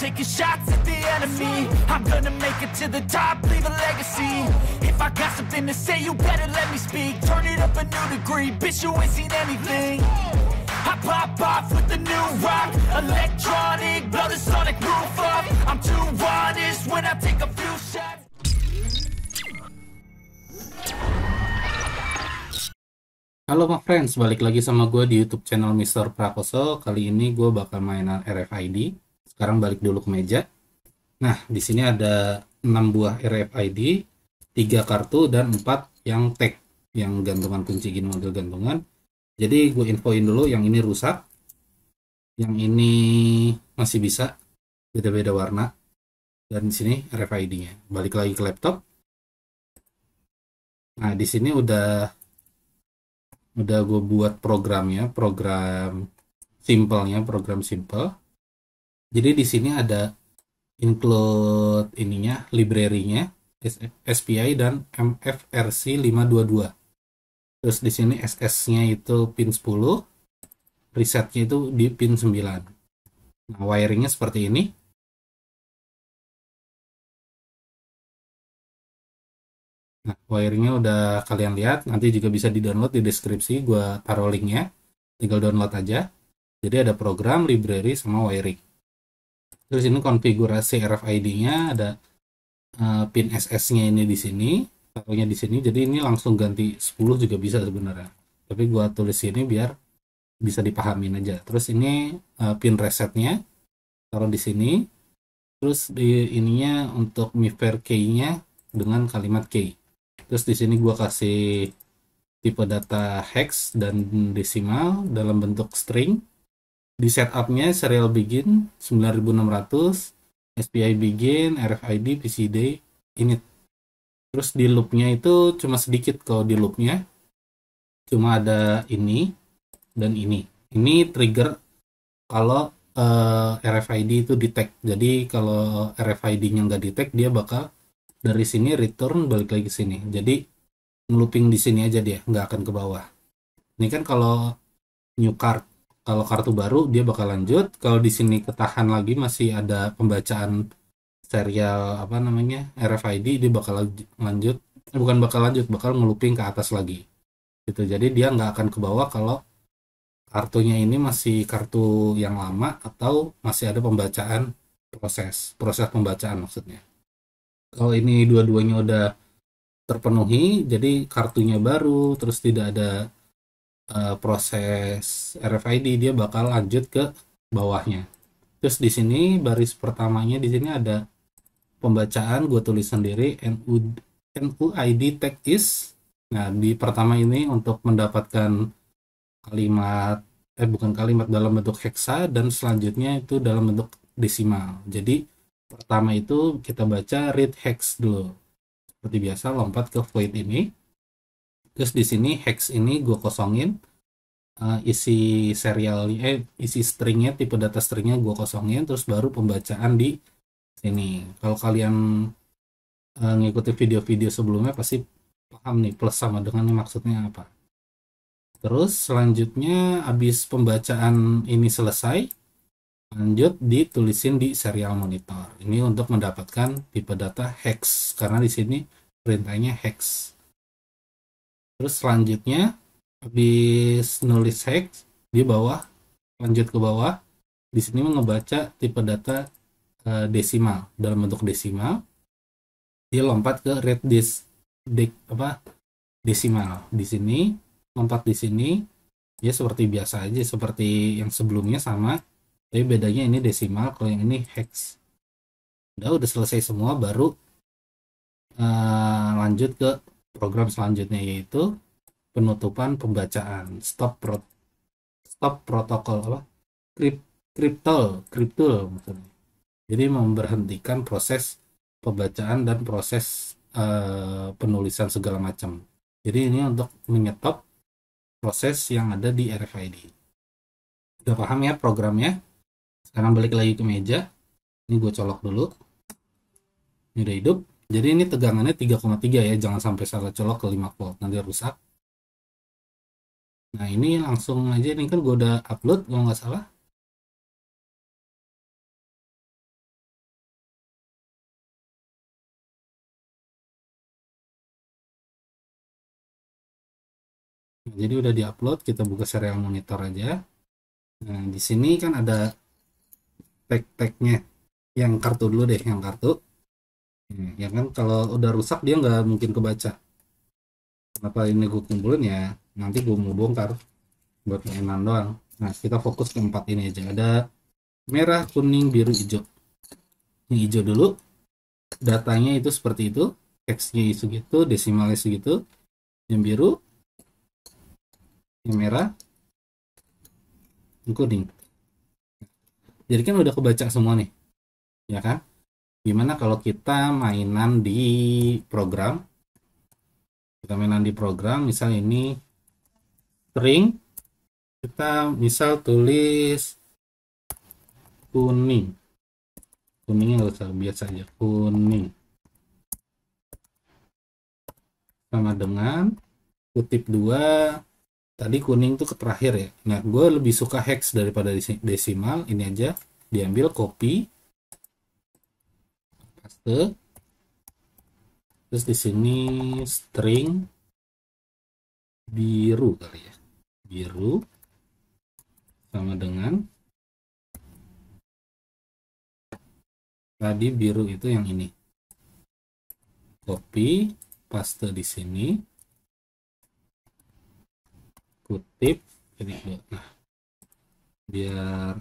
taking shots at the enemy I'm gonna make it to the top, leave a legacy If I got something to say, you better let me speak Turn it up a new degree, bitch, you ain't seen anything I pop off with the new rock Electronic, blow the sonic roof up I'm too honest when I take a few shots Halo my friends, balik lagi sama gue di YouTube channel Mr. Prakoso. Kali ini gue bakal mainan RFID. Sekarang balik dulu ke meja. Nah, di sini ada 6 buah RFID, 3 kartu, dan 4 yang tag, yang gantungan kunci gini model gantungan. Jadi gue infoin dulu yang ini rusak, yang ini masih bisa, beda-beda warna. Dan di sini RFID-nya. Balik lagi ke laptop. Nah, di sini udah udah gue buat programnya, program simpelnya, program simple jadi di sini ada include ininya, library-nya, SPI dan MFRC 522. Terus di sini SS-nya itu pin 10, resetnya itu di pin 9. Nah, wiringnya seperti ini. Nah, wiringnya udah kalian lihat, nanti juga bisa di-download di deskripsi, gue taruh linknya, tinggal download aja. Jadi ada program, library, sama wiring. Terus ini konfigurasi RFID-nya ada uh, pin SS-nya ini di sini, taruhnya di sini. Jadi ini langsung ganti 10 juga bisa sebenarnya. Tapi gua tulis ini biar bisa dipahami aja. Terus ini uh, pin nya taruh di sini. Terus di ininya untuk miver key-nya dengan kalimat key. Terus di sini gua kasih tipe data hex dan desimal dalam bentuk string di setupnya serial begin 9600 hmm. SPI begin RFID PCD ini terus di loopnya itu cuma sedikit kalau di loopnya cuma ada ini dan ini ini trigger kalau uh, eh, RFID itu detect jadi kalau RFID nya nggak detect dia bakal dari sini return balik lagi ke sini jadi looping di sini aja dia nggak akan ke bawah ini kan kalau new card kalau kartu baru dia bakal lanjut kalau di sini ketahan lagi masih ada pembacaan serial apa namanya RFID dia bakal lanjut eh, bukan bakal lanjut bakal ngeluping ke atas lagi gitu jadi dia nggak akan ke bawah kalau kartunya ini masih kartu yang lama atau masih ada pembacaan proses proses pembacaan maksudnya kalau ini dua-duanya udah terpenuhi jadi kartunya baru terus tidak ada uh, proses RFID dia bakal lanjut ke bawahnya. Terus di sini baris pertamanya di sini ada pembacaan gue tulis sendiri NU NUID tag is. Nah, di pertama ini untuk mendapatkan kalimat eh bukan kalimat dalam bentuk heksa dan selanjutnya itu dalam bentuk desimal. Jadi pertama itu kita baca read hex dulu. Seperti biasa lompat ke void ini terus di sini hex ini gue kosongin uh, isi serial eh isi stringnya tipe data stringnya gue kosongin terus baru pembacaan di sini kalau kalian uh, eh, ngikuti video-video sebelumnya pasti paham nih plus sama dengan ini maksudnya apa terus selanjutnya habis pembacaan ini selesai lanjut ditulisin di serial monitor ini untuk mendapatkan tipe data hex karena di sini perintahnya hex terus selanjutnya habis nulis hex di bawah lanjut ke bawah di sini ngebaca tipe data eh, desimal dalam bentuk desimal dia lompat ke red disk dek apa desimal di sini lompat di sini ya seperti biasa aja seperti yang sebelumnya sama tapi bedanya ini desimal kalau yang ini hex udah udah selesai semua baru uh, lanjut ke program selanjutnya yaitu penutupan pembacaan stop pro, stop protokol apa kripto kripto maksudnya jadi memberhentikan proses pembacaan dan proses uh, penulisan segala macam jadi ini untuk menyetop proses yang ada di RFID udah paham ya programnya sekarang balik lagi ke meja ini gue colok dulu ini udah hidup jadi ini tegangannya 3,3 ya, jangan sampai salah colok ke 5 volt, nanti rusak. Nah ini langsung aja, ini kan gue udah upload kalau nggak salah. Nah, jadi udah diupload, kita buka serial monitor aja. Nah di sini kan ada tag-tagnya, yang kartu dulu deh, yang kartu. Hmm, ya kan kalau udah rusak dia nggak mungkin kebaca. Kenapa ini gue kumpulin ya? Nanti gue mau bongkar buat mainan doang. Nah kita fokus ke empat ini aja. Ada merah, kuning, biru, hijau. Ini hijau dulu. Datanya itu seperti itu. Teksnya segitu, desimalnya segitu. Yang biru, yang merah, yang kuning. Jadi kan udah kebaca semua nih, ya kan? Gimana kalau kita mainan di program? Kita mainan di program, misal ini string, kita misal tulis kuning. Kuningnya nggak usah, biasa aja, kuning. Sama dengan kutip dua tadi kuning tuh ke terakhir ya. Nah, gue lebih suka hex daripada desimal. Ini aja diambil copy, paste terus di sini string biru kali ya biru sama dengan tadi biru itu yang ini copy paste di sini kutip jadi nah biar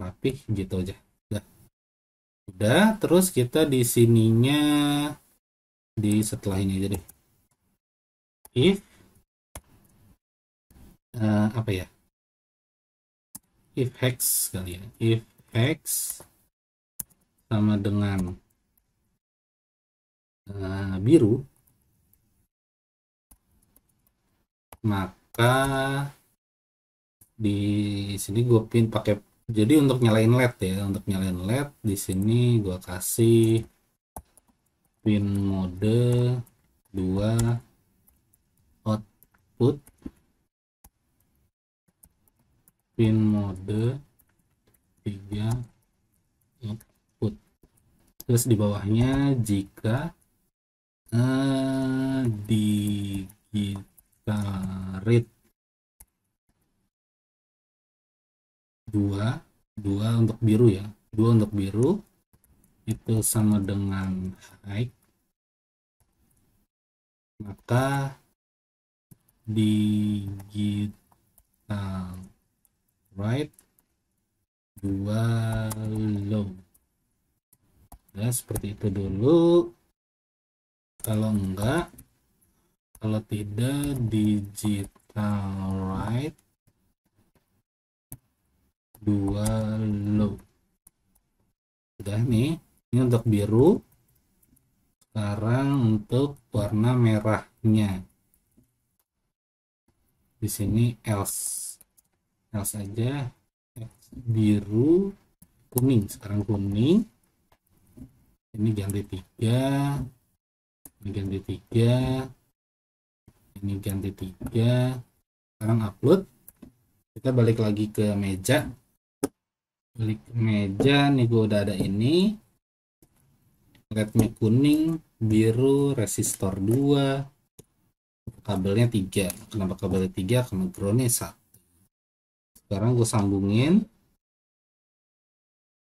rapih gitu aja Udah, terus kita di sininya di setelah ini jadi If uh, apa ya? If hex kali ya. If hex sama dengan uh, biru maka di sini gue pin pakai jadi untuk nyalain LED ya untuk nyalain LED di sini gua kasih pin mode 2 output pin mode 3 output terus di bawahnya jika eh, di kita read dua dua untuk biru ya dua untuk biru itu sama dengan high maka digital right dua low ya seperti itu dulu kalau enggak kalau tidak digital right dua low udah nih ini untuk biru sekarang untuk warna merahnya di sini else else aja biru kuning sekarang kuning ini ganti tiga ini ganti tiga ini ganti tiga sekarang upload kita balik lagi ke meja klik meja nih gua udah ada ini redmi kuning biru resistor 2 kabelnya 3 kenapa kabelnya 3 karena groundnya 1 sekarang gue sambungin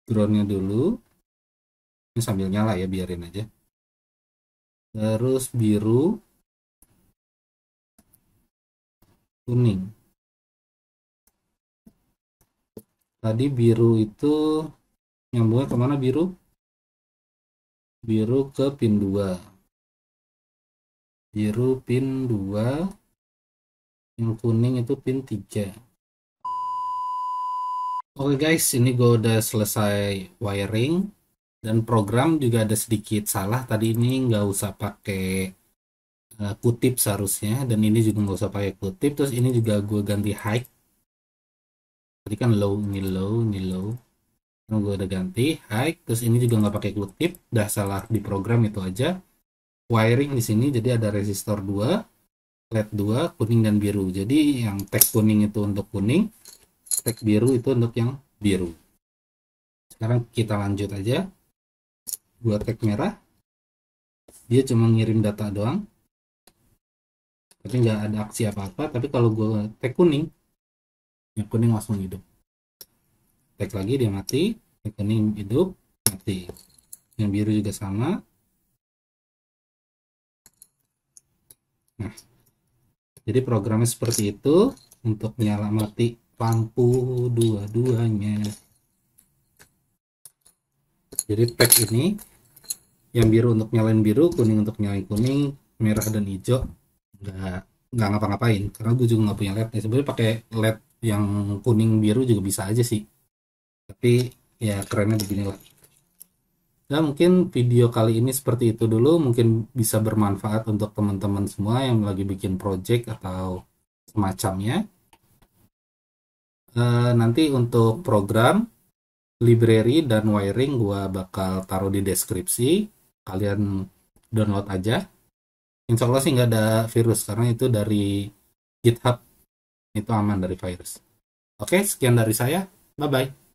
groundnya dulu ini sambil nyala ya biarin aja terus biru kuning tadi biru itu nyambungnya kemana biru biru ke pin 2 biru pin 2 yang kuning itu pin 3 oke okay guys ini gue udah selesai wiring dan program juga ada sedikit salah tadi ini nggak usah pakai eh, kutip seharusnya dan ini juga nggak usah pakai kutip terus ini juga gue ganti height tadi kan low ini low ini low ini gue udah ganti high terus ini juga nggak pakai glue tip udah salah di program itu aja wiring di sini jadi ada resistor 2 led 2 kuning dan biru jadi yang tag kuning itu untuk kuning tag biru itu untuk yang biru sekarang kita lanjut aja buat tag merah dia cuma ngirim data doang tapi nggak ada aksi apa-apa tapi kalau gue tag kuning yang kuning langsung hidup klik lagi dia mati yang kuning hidup mati yang biru juga sama nah jadi programnya seperti itu untuk mati lampu dua-duanya jadi pack ini yang biru untuk nyalain biru kuning untuk nyalain kuning merah dan hijau nggak nggak ngapa-ngapain karena gue juga nggak punya led ya sebenarnya pakai led yang kuning biru juga bisa aja sih tapi ya kerennya beginilah dan nah, mungkin video kali ini seperti itu dulu mungkin bisa bermanfaat untuk teman-teman semua yang lagi bikin project atau semacamnya e, nanti untuk program library dan wiring gua bakal taruh di deskripsi kalian download aja insya Allah sih nggak ada virus karena itu dari GitHub itu aman dari virus. Oke, sekian dari saya. Bye-bye.